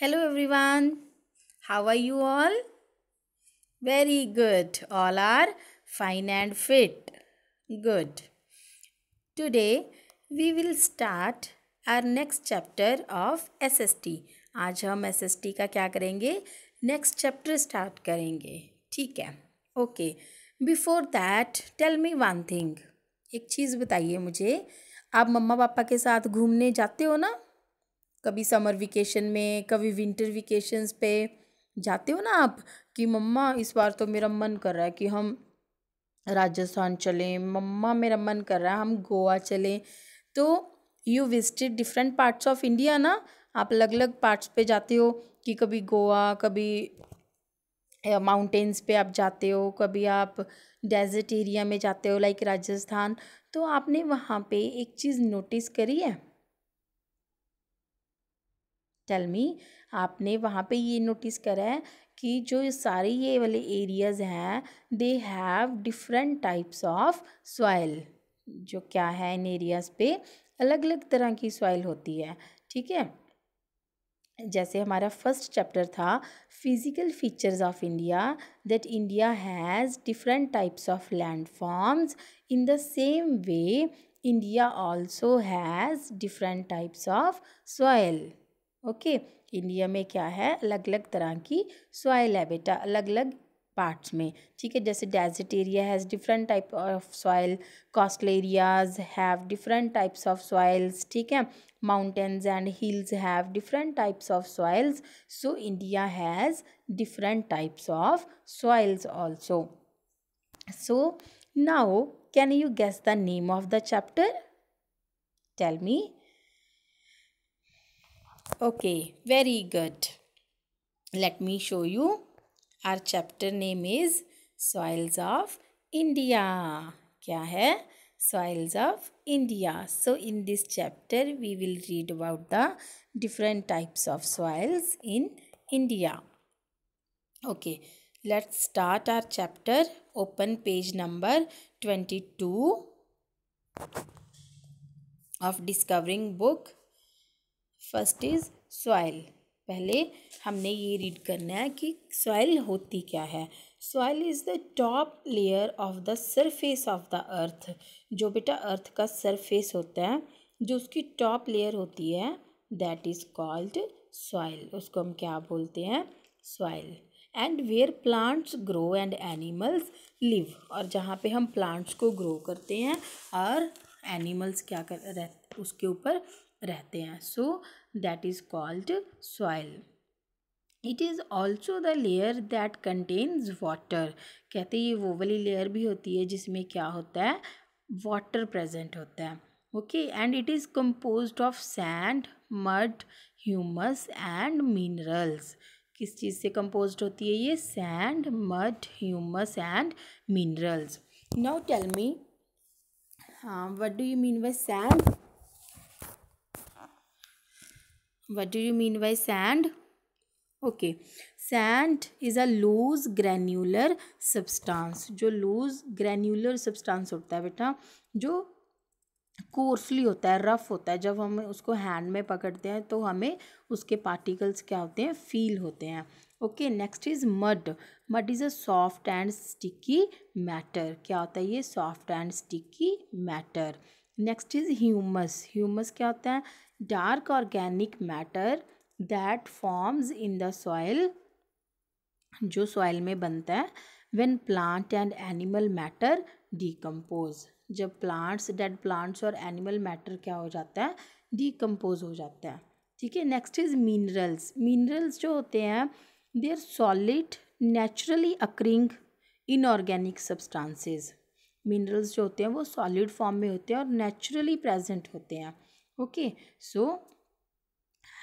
Hello everyone how are you all very good all are fine and fit good today we will start our next chapter of SST आज हम SST का क्या करेंगे next chapter start करेंगे ठीक है okay before that tell me one thing एक चीज़ बताइए मुझे आप मम्मा पापा के साथ घूमने जाते हो ना कभी समर वेकेशन में कभी विंटर वेकेशंस पे जाते हो ना आप कि मम्मा इस बार तो मेरा मन कर रहा है कि हम राजस्थान चलें मम्मा मेरा मन कर रहा है हम गोवा चलें तो you visited different parts of India ना आप अलग अलग पार्ट्स पे जाते हो कि कभी गोवा कभी माउंटेन्स पे आप जाते हो कभी आप डेजर्ट एरिया में जाते हो लाइक राजस्थान तो आपने वहाँ पे एक चीज़ नोटिस करी है टेल मी आपने वहाँ पे ये नोटिस करा है कि जो सारे ये वाले एरियाज़ हैं they have different types of soil जो क्या है इन एरियाज़ पे अलग अलग तरह की सॉइल होती है ठीक है जैसे हमारा फर्स्ट चैप्टर था physical features of India that India has different types of land forms in the same way India also has different types of soil okay India में क्या है अलग अलग तरह की सॉयल है बेटा अलग अलग पार्ट्स में ठीक है जैसे desert area has different type of soil coastal areas have different types of soils ठीक है mountains and hills have different types of soils so India has different types of soils also so now can you guess the name of the chapter tell me Okay, very good. Let me show you. Our chapter name is Soils of India. Kya hai? Soils of India. So, in this chapter, we will read about the different types of soils in India. Okay, let's start our chapter. Open page number 22 of Discovering Book first is soil पहले हमने ये read करना है कि soil होती क्या है soil is the top layer of the surface of the earth जो बेटा अर्थ का सरफेस होता है जो उसकी टॉप लेयर होती है दैट इज़ कॉल्ड सॉइल उसको हम क्या बोलते हैं soil and where plants grow and animals live और जहाँ पे हम प्लांट्स को ग्रो करते हैं और एनिमल्स क्या कर रह उसके ऊपर रहते हैं so that is called soil it is also the layer that contains water कहते हैं ये वो वाली लेयर भी होती है जिसमें क्या होता है वाटर प्रेजेंट होता है okay and it is compose of sand mud humus and minerals किस चीज़ से कंपोज होती है ये sand mud humus and minerals now tell me हाँ what do you mean by sand what do you mean by sand okay sand is a loose granular substance जो loose granular substance होता है बेटा जो coarsely होता है rough होता है जब हम उसको हैंड में पकड़ते हैं तो हमें उसके पार्टिकल्स क्या होते हैं फील होते हैं okay next is mud mud is a soft and sticky matter क्या होता है ये soft and sticky matter next is humus humus क्या होता है dark organic matter that forms in the soil जो सॉइल में बनता है when plant and animal matter decompose जब plants dead plants और animal matter क्या हो जाता है decompose हो जाता है ठीक है next is minerals minerals जो होते हैं they are solid naturally occurring inorganic substances minerals जो होते हैं वो सॉलिड फॉर्म में होते हैं और नेचुरली प्रेजेंट होते हैं okay so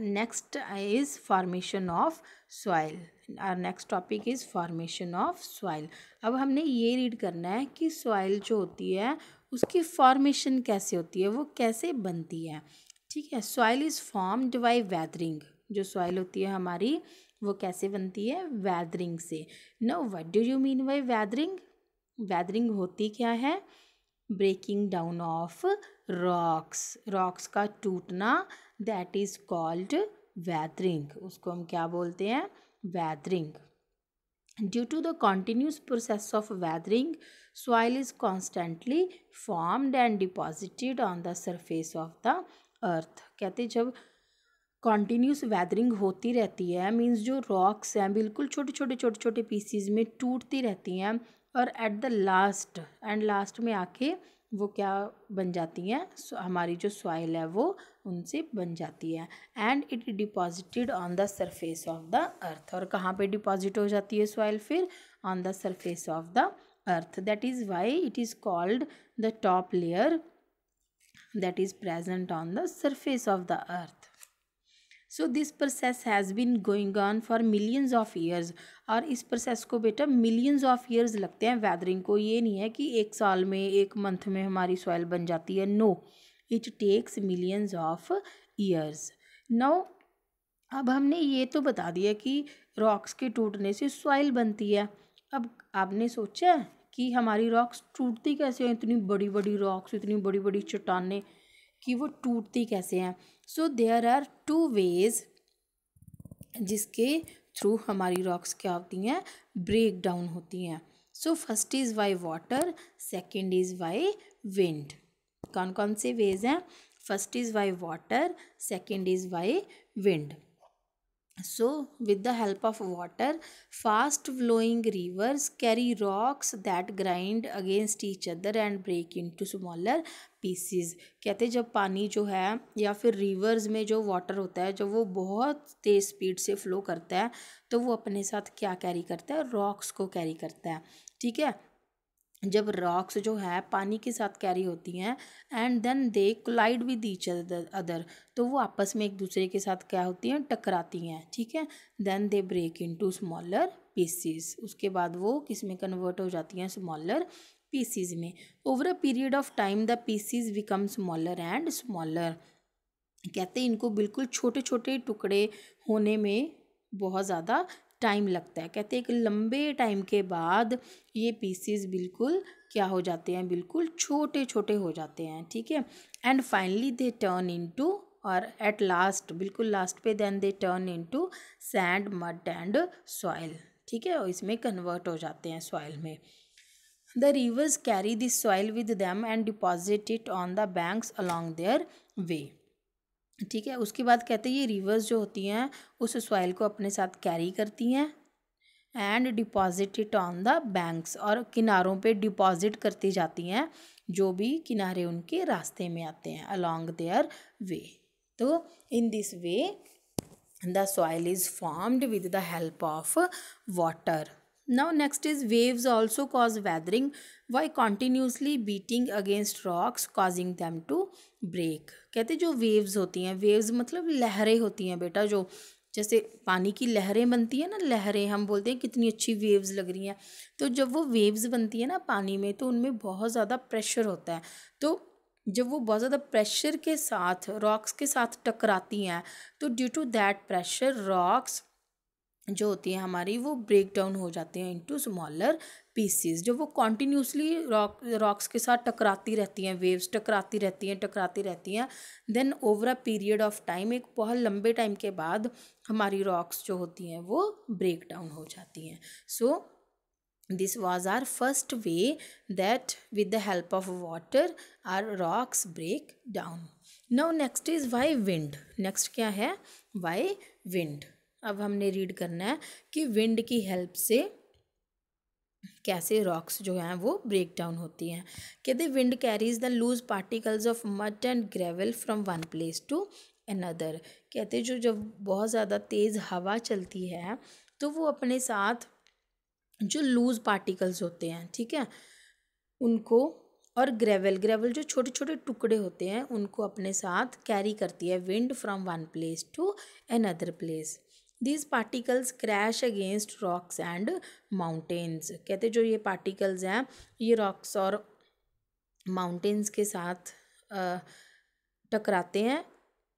next is formation of soil our next topic is formation of soil अब हमने ये read करना है कि soil जो होती है उसकी formation कैसे होती है वो कैसे बनती है ठीक है soil is formed by weathering जो soil होती है हमारी वो कैसे बनती है weathering से now what do you mean by weathering weathering होती क्या है breaking down of rocks rocks का टूटना दैट इज़ कॉल्ड वैदरिंग उसको हम क्या बोलते हैं weathering due to the continuous process of weathering soil is constantly formed and deposited on the surface of the earth कहते जब कॉन्टीन्यूस वैदरिंग होती रहती है मीन्स जो रॉक्स हैं बिल्कुल छोटे छोटे छोटे छोटे पीसीज में टूटती रहती हैं और at the last end last में आके वो क्या बन जाती हैं हमारी जो सॉइल है वो उनसे बन जाती है and it deposited on the surface of the earth और कहाँ पे डिपॉजिट हो जाती है सॉइल फिर on the surface of the earth that is why it is called the top layer that is present on the surface of the earth so this process has been going on for millions of years और इस process को बेटा millions of years लगते हैं weathering को ये नहीं है कि एक साल में एक मंथ में हमारी सॉइल बन जाती है no it takes millions of years no अब हमने ये तो बता दिया कि रॉक्स के टूटने से सॉइल बनती है अब आपने सोचा कि हमारी रॉक्स टूटती कैसे हैं इतनी बड़ी बड़ी रॉक्स इतनी बड़ी बड़ी चट्टानें कि वो टूटती कैसे हैं so there are two ways जिसके थ्रू हमारी रॉक्स क्या होती हैं ब्रेक डाउन होती हैं so first is by water second is by wind कौन कौन से वेज हैं first is by water second is by wind So, with the help of water, fast flowing rivers carry rocks that grind against each other and break into smaller pieces कहते जब पानी जो है या फिर रिवर्स में जो वाटर होता है जब वो बहुत तेज़ स्पीड से फ्लो करता है तो वो अपने साथ क्या कैरी करता है रॉक्स को कैरी करता है ठीक है जब रॉक्स जो है पानी के साथ कैरी होती हैं and then they collide with each other तो वो आपस में एक दूसरे के साथ क्या होती हैं टकराती हैं ठीक है then they break into smaller pieces उसके बाद वो किस में कन्वर्ट हो जाती हैं स्मॉलर पीसीज में over a period of time the pieces become smaller and smaller कहते हैं इनको बिल्कुल छोटे छोटे टुकड़े होने में बहुत ज़्यादा टाइम लगता है कहते हैं कि लंबे टाइम के बाद ये पीसीज बिल्कुल क्या हो जाते हैं बिल्कुल छोटे छोटे हो जाते हैं ठीक है and finally they turn into और एट लास्ट बिल्कुल लास्ट पे then they turn into sand mud and soil ठीक है और इसमें कन्वर्ट हो जाते हैं सॉइल में the rivers carry this soil with them and deposit it on the banks along their way ठीक है उसके बाद कहते हैं ये रिवर्स जो होती हैं उस सॉइल को अपने साथ कैरी करती हैं and deposit it on the banks और किनारों पे डिपॉजिट करती जाती हैं जो भी किनारे उनके रास्ते में आते हैं अलॉन्ग देयर वे तो in this way the soil is formed with the help of water Now next is waves also cause weathering by continuously beating against rocks causing them to break. कहते जो waves होती हैं waves मतलब लहरें होती हैं बेटा जो जैसे पानी की लहरें बनती हैं ना लहरें हम बोलते हैं कितनी अच्छी वेव्स लग रही हैं तो जब वो वेव्स बनती है ना पानी में तो उनमें बहुत ज़्यादा प्रेशर होता है तो जब वो बहुत ज़्यादा प्रेशर के साथ रॉक्स के साथ टकराती हैं तो due to that pressure rocks जो होती है हमारी वो ब्रेक डाउन हो जाती हैं इनटू स्मॉलर पीसीज जो वो कॉन्टीन्यूसली रॉक रॉक्स के साथ टकराती रहती हैं वेव्स टकराती रहती हैं टकराती रहती हैं then over a period of time एक बहुत लंबे टाइम के बाद हमारी रॉक्स जो होती हैं वो ब्रेक डाउन हो जाती हैं so this was our first way that with the help of water our rocks break down now next is by wind next क्या है वाई विंड अब हमने रीड करना है कि विंड की हेल्प से कैसे रॉक्स जो हैं वो ब्रेक डाउन होती हैं कहते wind carries the loose particles of mud and gravel from one place to another कहते जो जब बहुत ज़्यादा तेज़ हवा चलती है तो वो अपने साथ जो लूज़ पार्टिकल्स होते हैं ठीक है उनको और ग्रेवल ग्रेवल जो छोटे छोटे टुकड़े होते हैं उनको अपने साथ कैरी करती है wind from one place to another place these particles crash against rocks and mountains कहते जो ये पार्टिकल्स हैं ये रॉक्स और माउंटेन्स के साथ टकराते हैं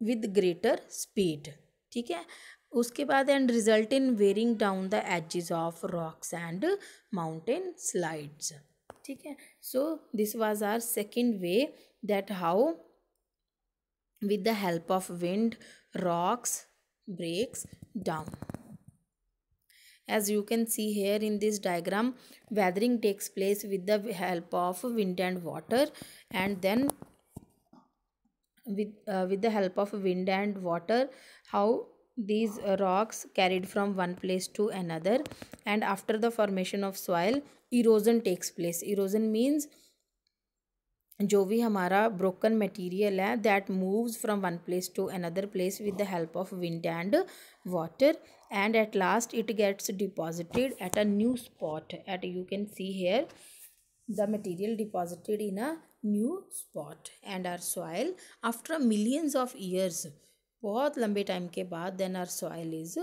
विद ग्रेटर स्पीड ठीक है उसके बाद and result in wearing down the edges of rocks and mountain slides ठीक है so this was our second way that how with the help of wind rocks breaks down. As you can see here in this diagram, weathering takes place with the help of wind and water and then with, uh, with the help of wind and water, how these rocks carried from one place to another and after the formation of soil, erosion takes place. Erosion means जो भी हमारा broken material है that moves from one place to another place with the help of wind and water and at last it gets deposited at a new spot at you can see here the material deposited in a new spot and our soil after millions of years बहुत लंबे time के बाद then our soil is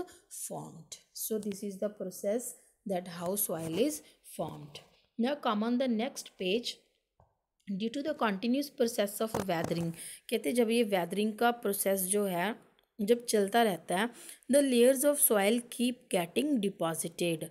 formed so this is the process that how soil is formed now come on the next page due to the continuous process of weathering कहते जब ये weathering का process जो है जब चलता रहता है the layers of soil keep getting deposited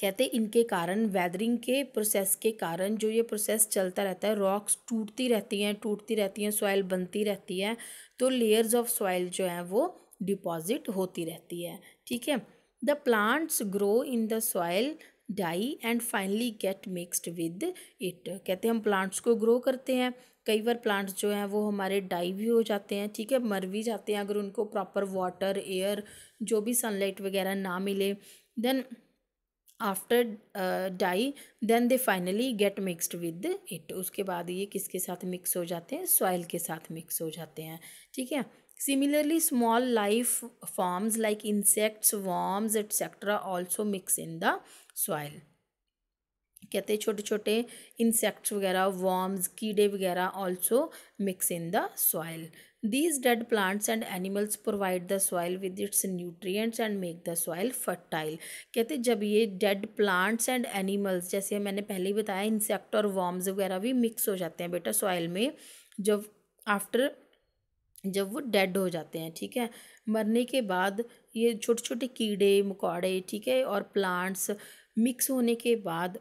कहते इनके कारण वैदरिंग के प्रोसेस के कारण जो ये प्रोसेस चलता रहता है रॉक्स टूटती रहती हैं टूटती रहती हैं सॉइल बनती रहती है तो लेयर्स ऑफ सॉइल जो है वो डिपॉजिट होती रहती है ठीक है the plants grow in the soil die and finally get mixed with it कहते हैं हम प्लांट्स को ग्रो करते हैं कई बार प्लांट्स जो हैं वो हमारे डाई भी हो जाते हैं ठीक है मर भी जाते हैं अगर उनको प्रॉपर वाटर एयर जो भी सनलाइट वगैरह ना मिले then after die then they finally get mixed with it उसके बाद ये किसके साथ मिक्स हो जाते हैं सॉइल के साथ मिक्स हो जाते हैं ठीक है Similarly, small life forms like insects, worms, etc. also mix in the soil. कहते हैं छोटे छोटे इंसेक्ट्स वगैरह वॉर्म्स कीड़े वगैरह also mix in the soil these dead plants and animals provide the soil with its nutrients and make the soil fertile कहते जब ये डेड प्लांट्स एंड एनिमल्स जैसे मैंने पहले ही बताया इंसेक्ट और वॉर्म्स वगैरह भी मिक्स हो जाते हैं बेटा सॉइल में जब आफ्टर जब वो डेड हो जाते हैं ठीक है मरने के बाद ये छोटे छोटे कीड़े मकौड़े ठीक है और प्लांट्स मिक्स होने के बाद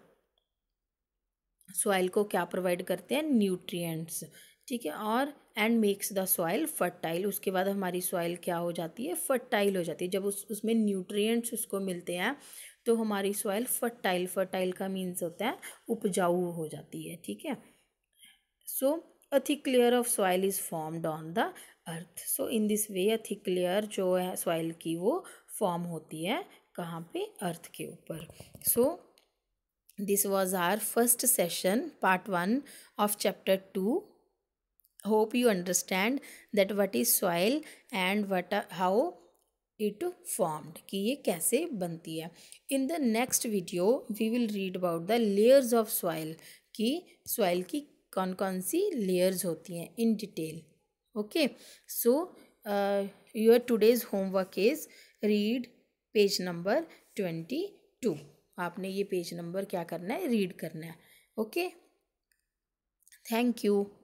सॉइल को क्या प्रोवाइड करते हैं न्यूट्रिएंट्स ठीक है और and makes the soil fertile उसके बाद हमारी सॉइल क्या हो जाती है फर्टाइल हो जाती है जब उस उसमें न्यूट्रिएंट्स उसको मिलते हैं तो हमारी सॉइल फर्टाइल फर्टाइल का मीन्स होता है उपजाऊ हो जाती है ठीक है so a thick layer of soil is formed on the earth so in this way a thick layer जो है सॉइल की वो फॉर्म होती है कहाँ पे अर्थ के ऊपर so this was our first session part one of chapter two hope you understand that what is soil and what how it formed कि ये कैसे बनती है in the next video we will read about the layers of soil की soil की कौन कौन सी लेयर्स होती हैं in detail okay so uh, your today's homework is read page number twenty two आपने ये पेज नंबर क्या करना है रीड करना है ओके थैंक यू